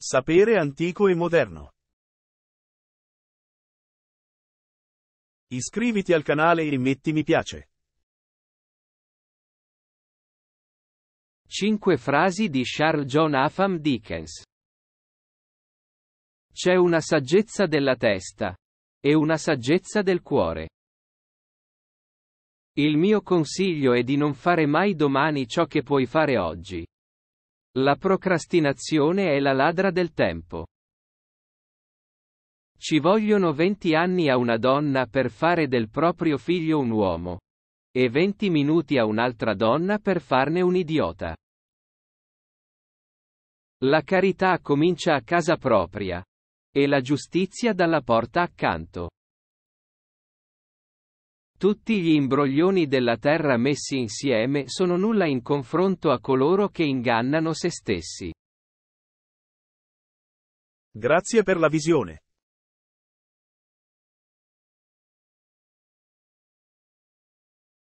Sapere antico e moderno. Iscriviti al canale e metti mi piace. 5 frasi di Charles John Afam Dickens. C'è una saggezza della testa. E una saggezza del cuore. Il mio consiglio è di non fare mai domani ciò che puoi fare oggi. La procrastinazione è la ladra del tempo. Ci vogliono 20 anni a una donna per fare del proprio figlio un uomo. E 20 minuti a un'altra donna per farne un idiota. La carità comincia a casa propria. E la giustizia dalla porta accanto. Tutti gli imbroglioni della terra messi insieme sono nulla in confronto a coloro che ingannano se stessi. Grazie per la visione.